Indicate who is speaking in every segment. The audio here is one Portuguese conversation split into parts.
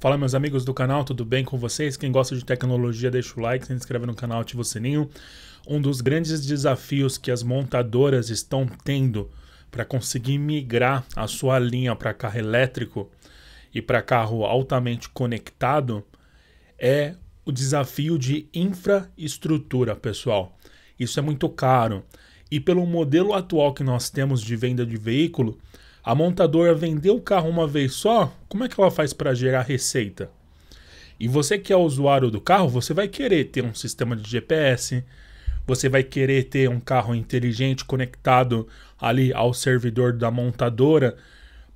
Speaker 1: Fala meus amigos do canal, tudo bem com vocês? Quem gosta de tecnologia, deixa o like, se inscreve no canal, ativa o sininho. Um dos grandes desafios que as montadoras estão tendo para conseguir migrar a sua linha para carro elétrico e para carro altamente conectado é o desafio de infraestrutura, pessoal. Isso é muito caro. E pelo modelo atual que nós temos de venda de veículo, a montadora vendeu o carro uma vez só, como é que ela faz para gerar receita? E você que é usuário do carro, você vai querer ter um sistema de GPS, você vai querer ter um carro inteligente conectado ali ao servidor da montadora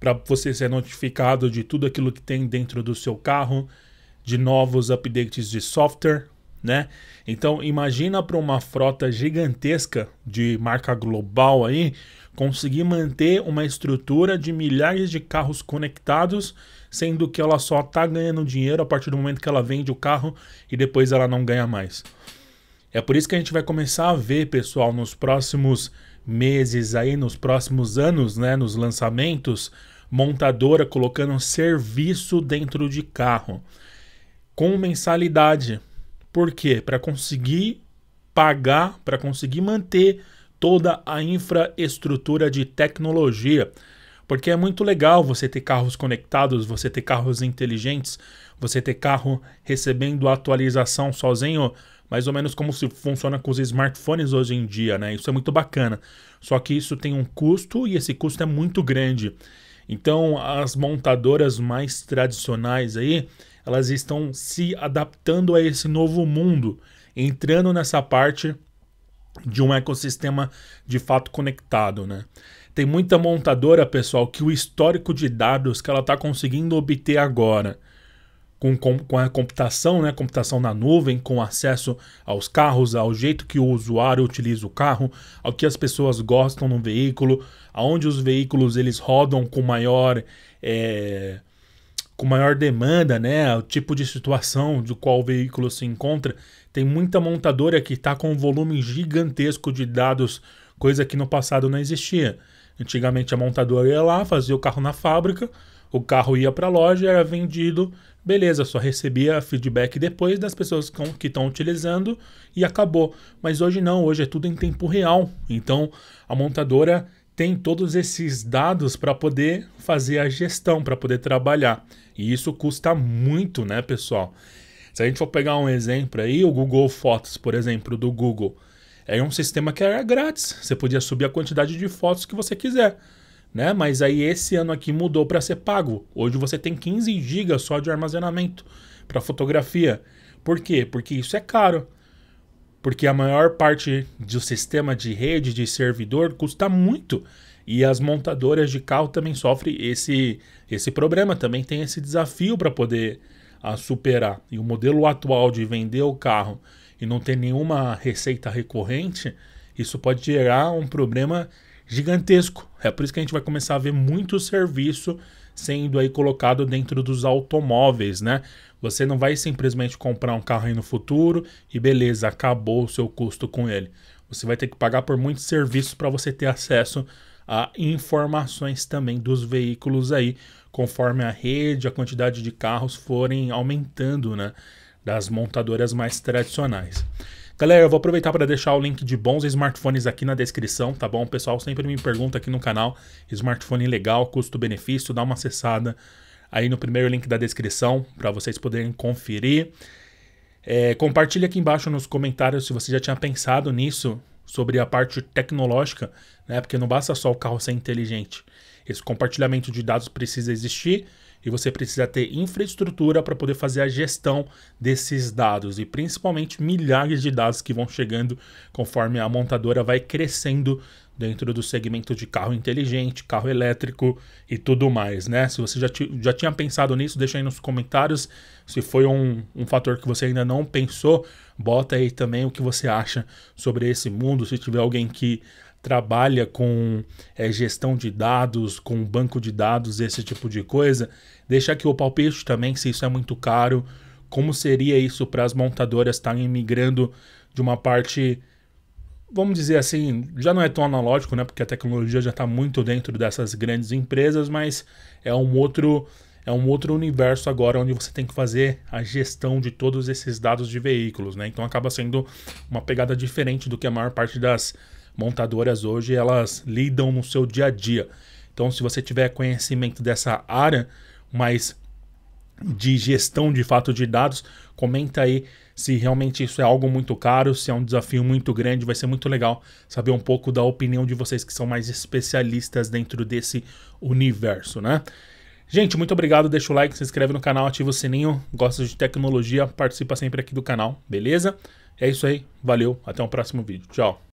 Speaker 1: para você ser notificado de tudo aquilo que tem dentro do seu carro, de novos updates de software, né? Então imagina para uma frota gigantesca de marca global aí conseguir manter uma estrutura de milhares de carros conectados, sendo que ela só está ganhando dinheiro a partir do momento que ela vende o carro e depois ela não ganha mais. É por isso que a gente vai começar a ver, pessoal, nos próximos meses aí, nos próximos anos, né, nos lançamentos, montadora colocando serviço dentro de carro com mensalidade. Por quê? Para conseguir pagar, para conseguir manter toda a infraestrutura de tecnologia. Porque é muito legal você ter carros conectados, você ter carros inteligentes, você ter carro recebendo atualização sozinho, mais ou menos como se funciona com os smartphones hoje em dia, né? Isso é muito bacana. Só que isso tem um custo e esse custo é muito grande. Então, as montadoras mais tradicionais aí, elas estão se adaptando a esse novo mundo, entrando nessa parte de um ecossistema de fato conectado, né? Tem muita montadora, pessoal, que o histórico de dados que ela está conseguindo obter agora com, com, a computação, né? computação na nuvem, com acesso aos carros, ao jeito que o usuário utiliza o carro, ao que as pessoas gostam no veículo, aonde os veículos eles rodam com maior é, com maior demanda, né? o tipo de situação do qual o veículo se encontra. Tem muita montadora que está com um volume gigantesco de dados, coisa que no passado não existia. Antigamente a montadora ia lá, fazia o carro na fábrica, o carro ia para a loja, era vendido, beleza, só recebia feedback depois das pessoas que estão utilizando e acabou. Mas hoje não, hoje é tudo em tempo real. Então a montadora tem todos esses dados para poder fazer a gestão, para poder trabalhar. E isso custa muito, né, pessoal? Se a gente for pegar um exemplo aí, o Google Fotos, por exemplo, do Google. É um sistema que era é grátis. Você podia subir a quantidade de fotos que você quiser. Né? Mas aí esse ano aqui mudou para ser pago. Hoje você tem 15 GB só de armazenamento para fotografia. Por quê? Porque isso é caro. Porque a maior parte do sistema de rede de servidor custa muito. E as montadoras de carro também sofrem esse, esse problema, também tem esse desafio para poder a, ah, superar. E o modelo atual de vender o carro e não ter nenhuma receita recorrente, isso pode gerar um problema gigantesco. É por isso que a gente vai começar a ver muito serviço sendo aí colocado dentro dos automóveis, né? Você não vai simplesmente comprar um carro aí no futuro e beleza, acabou o seu custo com ele. Você vai ter que pagar por muitos serviços para você ter acesso a informações também dos veículos aí, conforme a rede, a quantidade de carros forem aumentando, né? das montadoras mais tradicionais. Galera, eu vou aproveitar para deixar o link de bons smartphones aqui na descrição, tá bom? O pessoal sempre me pergunta aqui no canal, smartphone legal, custo-benefício, dá uma acessada aí no primeiro link da descrição para vocês poderem conferir. É, compartilhe aqui embaixo nos comentários se você já tinha pensado nisso, sobre a parte tecnológica, né? Porque não basta só o carro ser inteligente. Esse compartilhamento de dados precisa existir e você precisa ter infraestrutura para poder fazer a gestão desses dados e principalmente milhares de dados que vão chegando conforme a montadora vai crescendo dentro do segmento de carro inteligente, carro elétrico e tudo mais, né? Se você já, já tinha pensado nisso, deixa aí nos comentários. Se foi um, um fator que você ainda não pensou, bota aí também o que você acha sobre esse mundo. Se tiver alguém que trabalha com é, gestão de dados, com banco de dados, esse tipo de coisa, deixa aqui o palpite também se isso é muito caro, como seria isso para as montadoras estarem migrando de uma parte, vamos dizer assim, já não é tão analógico, né? Porque a tecnologia já está muito dentro dessas grandes empresas, mas é um outro é um outro universo agora onde você tem que fazer a gestão de todos esses dados de veículos, né? Então acaba sendo uma pegada diferente do que a maior parte das montadoras hoje elas lidam no seu dia a dia. Então, se você tiver conhecimento dessa área, mas de gestão de fato de dados, comenta aí se realmente isso é algo muito caro, se é um desafio muito grande, vai ser muito legal saber um pouco da opinião de vocês que são mais especialistas dentro desse universo, né? Gente, muito obrigado, deixa o like, se inscreve no canal, ativa o sininho, gosta de tecnologia, participa sempre aqui do canal, beleza? É isso aí, valeu, até o próximo vídeo, tchau!